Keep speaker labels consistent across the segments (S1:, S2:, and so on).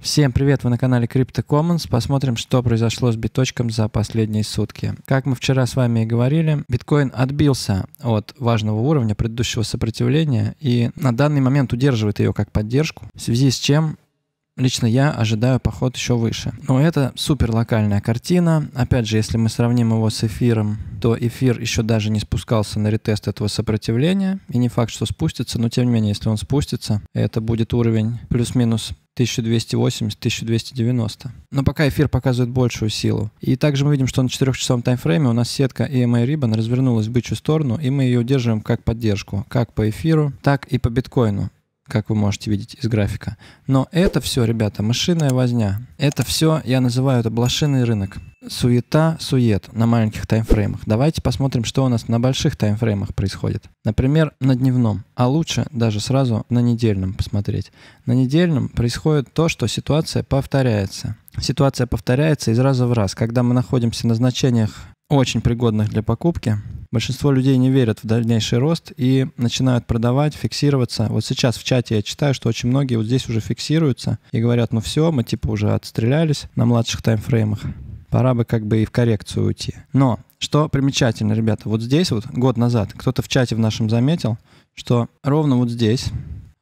S1: Всем привет, вы на канале Crypto Commons. Посмотрим, что произошло с биточком за последние сутки. Как мы вчера с вами и говорили, биткоин отбился от важного уровня предыдущего сопротивления и на данный момент удерживает ее как поддержку, в связи с чем Лично я ожидаю поход еще выше. Но это супер локальная картина. Опять же, если мы сравним его с эфиром, то эфир еще даже не спускался на ретест этого сопротивления. И не факт, что спустится, но тем не менее, если он спустится, это будет уровень плюс-минус 1280-1290. Но пока эфир показывает большую силу. И также мы видим, что на 4-часовом таймфрейме у нас сетка EMA Ribbon эм развернулась в бычью сторону, и мы ее удерживаем как поддержку, как по эфиру, так и по биткоину как вы можете видеть из графика. Но это все, ребята, машинная возня. Это все, я называю это блошиный рынок суета, сует на маленьких таймфреймах. Давайте посмотрим, что у нас на больших таймфреймах происходит. Например, на дневном, а лучше даже сразу на недельном посмотреть. На недельном происходит то, что ситуация повторяется. Ситуация повторяется из раза в раз. Когда мы находимся на значениях очень пригодных для покупки, большинство людей не верят в дальнейший рост и начинают продавать, фиксироваться. Вот сейчас в чате я читаю, что очень многие вот здесь уже фиксируются и говорят, ну все, мы типа уже отстрелялись на младших таймфреймах пора бы как бы и в коррекцию уйти. Но что примечательно, ребята, вот здесь вот год назад кто-то в чате в нашем заметил, что ровно вот здесь,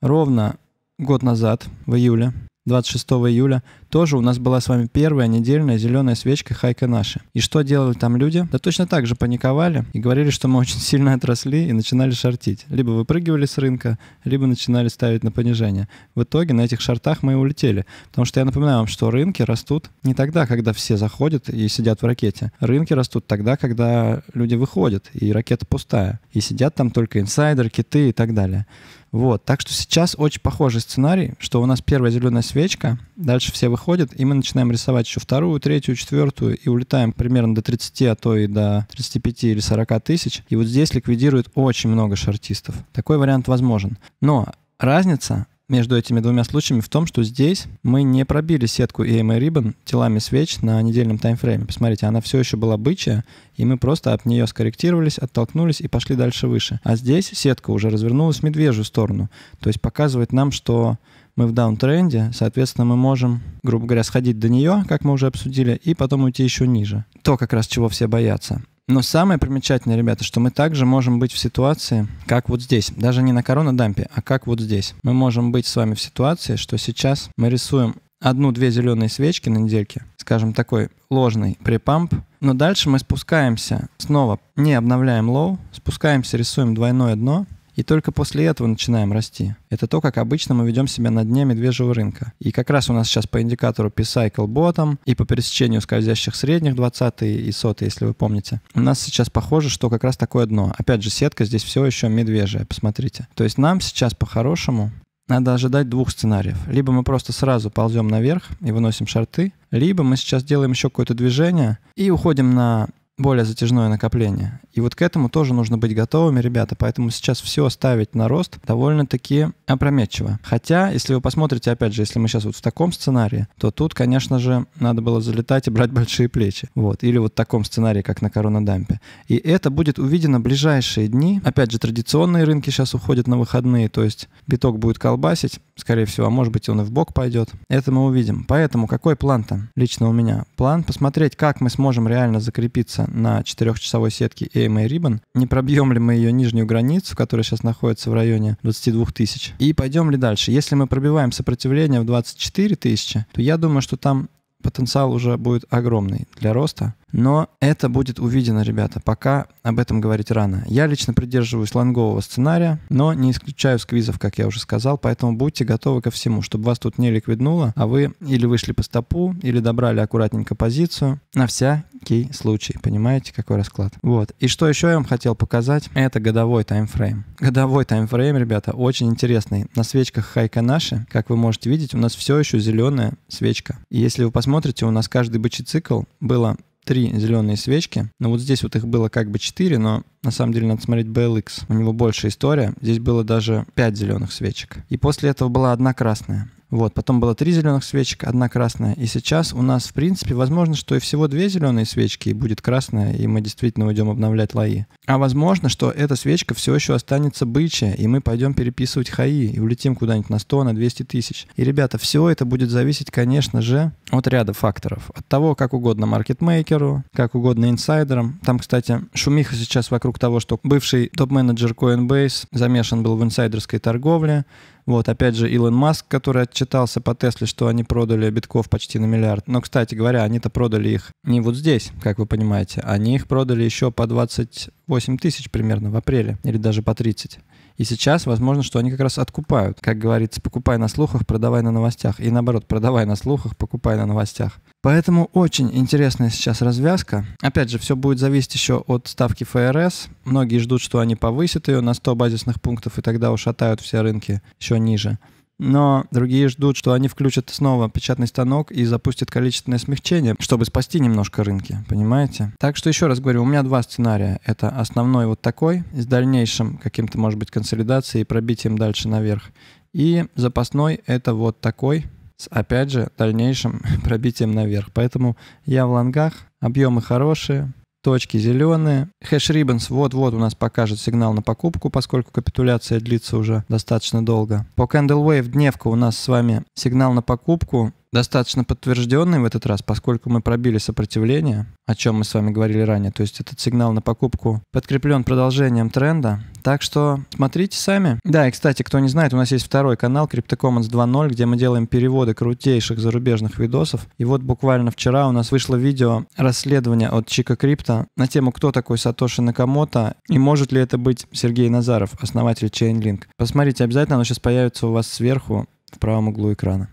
S1: ровно год назад, в июле, 26 июля, тоже у нас была с вами первая недельная зеленая свечка Хайка Наши. И что делали там люди? Да точно так же паниковали и говорили, что мы очень сильно отросли и начинали шортить. Либо выпрыгивали с рынка, либо начинали ставить на понижение. В итоге на этих шортах мы и улетели. Потому что я напоминаю вам, что рынки растут не тогда, когда все заходят и сидят в ракете. Рынки растут тогда, когда люди выходят, и ракета пустая. И сидят там только инсайдер, киты и так далее. Вот, так что сейчас очень похожий сценарий, что у нас первая зеленая свечка, дальше все выходят, и мы начинаем рисовать еще вторую, третью, четвертую, и улетаем примерно до 30, а то и до 35 или 40 тысяч. И вот здесь ликвидирует очень много шартистов. Такой вариант возможен. Но разница между этими двумя случаями в том, что здесь мы не пробили сетку EMA Ribbon телами свеч на недельном таймфрейме. Посмотрите, она все еще была бычья, и мы просто от нее скорректировались, оттолкнулись и пошли дальше выше. А здесь сетка уже развернулась в медвежью сторону, то есть показывает нам, что мы в даунтренде, соответственно, мы можем, грубо говоря, сходить до нее, как мы уже обсудили, и потом уйти еще ниже. То как раз чего все боятся. Но самое примечательное, ребята, что мы также можем быть в ситуации, как вот здесь. Даже не на корона-дампе, а как вот здесь. Мы можем быть с вами в ситуации, что сейчас мы рисуем одну-две зеленые свечки на недельке, скажем, такой ложный припамп, но дальше мы спускаемся снова, не обновляем лоу, спускаемся, рисуем двойное дно, и только после этого начинаем расти. Это то, как обычно мы ведем себя на дне медвежьего рынка. И как раз у нас сейчас по индикатору P-Cycle ботом и по пересечению скользящих средних 20 и 100, если вы помните. У нас сейчас похоже, что как раз такое дно. Опять же, сетка здесь все еще медвежья, посмотрите. То есть нам сейчас по-хорошему надо ожидать двух сценариев. Либо мы просто сразу ползем наверх и выносим шарты, либо мы сейчас делаем еще какое-то движение и уходим на более затяжное накопление. И вот к этому тоже нужно быть готовыми, ребята. Поэтому сейчас все ставить на рост довольно-таки опрометчиво. Хотя, если вы посмотрите, опять же, если мы сейчас вот в таком сценарии, то тут, конечно же, надо было залетать и брать большие плечи. Вот. Или вот в таком сценарии, как на коронадампе. И это будет увидено в ближайшие дни. Опять же, традиционные рынки сейчас уходят на выходные, то есть биток будет колбасить, скорее всего, а может быть он и в бок пойдет. Это мы увидим. Поэтому какой план-то лично у меня? План посмотреть, как мы сможем реально закрепиться на 4-часовой сетке и Pay My Ribbon, не пробьем ли мы ее нижнюю границу, которая сейчас находится в районе 22 тысяч, и пойдем ли дальше. Если мы пробиваем сопротивление в 24 тысячи, то я думаю, что там потенциал уже будет огромный для роста. Но это будет увидено, ребята, пока об этом говорить рано. Я лично придерживаюсь лонгового сценария, но не исключаю сквизов, как я уже сказал, поэтому будьте готовы ко всему, чтобы вас тут не ликвиднуло, а вы или вышли по стопу, или добрали аккуратненько позицию на всякий случай. Понимаете, какой расклад? Вот. И что еще я вам хотел показать, это годовой таймфрейм. Годовой таймфрейм, ребята, очень интересный. На свечках Хайка наши, как вы можете видеть, у нас все еще зеленая свечка. И если вы посмотрите, у нас каждый бычий цикл было три зеленые свечки. Но ну, вот здесь вот их было как бы четыре, но на самом деле надо смотреть BLX. У него больше история. Здесь было даже пять зеленых свечек. И после этого была одна красная. Вот, потом было три зеленых свечек, одна красная. И сейчас у нас, в принципе, возможно, что и всего две зеленые свечки, и будет красная, и мы действительно уйдем обновлять лаи. А возможно, что эта свечка все еще останется бычья, и мы пойдем переписывать хаи, и улетим куда-нибудь на 100, на 200 тысяч. И, ребята, все это будет зависеть, конечно же, от ряда факторов. От того, как угодно маркетмейкеру, как угодно инсайдерам. Там, кстати, шумиха сейчас вокруг того, что бывший топ-менеджер Coinbase замешан был в инсайдерской торговле. Вот, опять же, Илон Маск, который отчитался по Тесле, что они продали битков почти на миллиард. Но, кстати говоря, они-то продали их не вот здесь, как вы понимаете. Они их продали еще по 28 тысяч примерно в апреле, или даже по 30. И сейчас, возможно, что они как раз откупают. Как говорится, покупай на слухах, продавай на новостях. И наоборот, продавай на слухах, покупай буквально новостях. Поэтому очень интересная сейчас развязка. Опять же, все будет зависеть еще от ставки ФРС. Многие ждут, что они повысят ее на 100 базисных пунктов и тогда ушатают все рынки еще ниже. Но другие ждут, что они включат снова печатный станок и запустят количественное смягчение, чтобы спасти немножко рынки, понимаете? Так что еще раз говорю, у меня два сценария. Это основной вот такой, с дальнейшим каким-то, может быть, консолидацией и пробитием дальше наверх. И запасной это вот такой, с, опять же, дальнейшим пробитием наверх. Поэтому я в лонгах, объемы хорошие, точки зеленые. Хэш Ribbons вот-вот у нас покажет сигнал на покупку, поскольку капитуляция длится уже достаточно долго. По Candle Wave дневка у нас с вами сигнал на покупку достаточно подтвержденный в этот раз, поскольку мы пробили сопротивление, о чем мы с вами говорили ранее. То есть этот сигнал на покупку подкреплен продолжением тренда. Так что смотрите сами. Да, и, кстати, кто не знает, у нас есть второй канал CryptoCommons 2.0, где мы делаем переводы крутейших зарубежных видосов. И вот буквально вчера у нас вышло видео расследование от Чика Крипто на тему, кто такой Сатоши Накамото и может ли это быть Сергей Назаров, основатель Chainlink. Посмотрите обязательно, оно сейчас появится у вас сверху в правом углу экрана.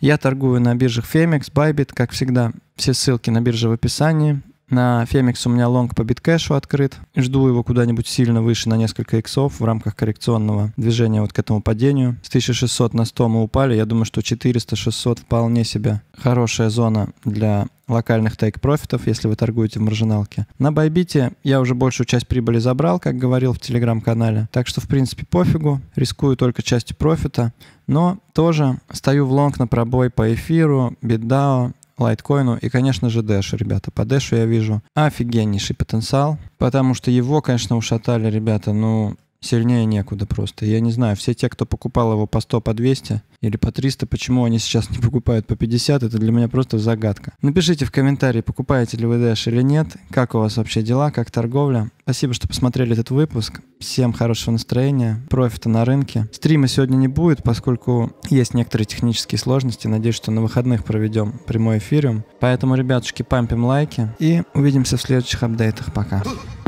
S1: Я торгую на биржах Femex, Bybit, как всегда. Все ссылки на бирже в описании. На Фемикс у меня лонг по биткэшу открыт. Жду его куда-нибудь сильно выше на несколько иксов в рамках коррекционного движения вот к этому падению. С 1600 на 100 мы упали. Я думаю, что 400-600 вполне себе хорошая зона для локальных тейк-профитов, если вы торгуете в маржиналке. На Байбите я уже большую часть прибыли забрал, как говорил в телеграм-канале. Так что, в принципе, пофигу. Рискую только частью профита. Но тоже стою в лонг на пробой по эфиру, битдао, лайткоину и, конечно же, Дэшу, ребята. По Дэшу я вижу офигеннейший потенциал, потому что его, конечно, ушатали, ребята, ну, сильнее некуда просто. Я не знаю, все те, кто покупал его по 100, по 200 или по 300, почему они сейчас не покупают по 50, это для меня просто загадка. Напишите в комментарии, покупаете ли вы Dash или нет, как у вас вообще дела, как торговля. Спасибо, что посмотрели этот выпуск. Всем хорошего настроения, профита на рынке. Стрима сегодня не будет, поскольку есть некоторые технические сложности. Надеюсь, что на выходных проведем прямой эфириум. Поэтому, ребятушки, пампим лайки и увидимся в следующих апдейтах. Пока.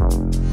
S1: Thank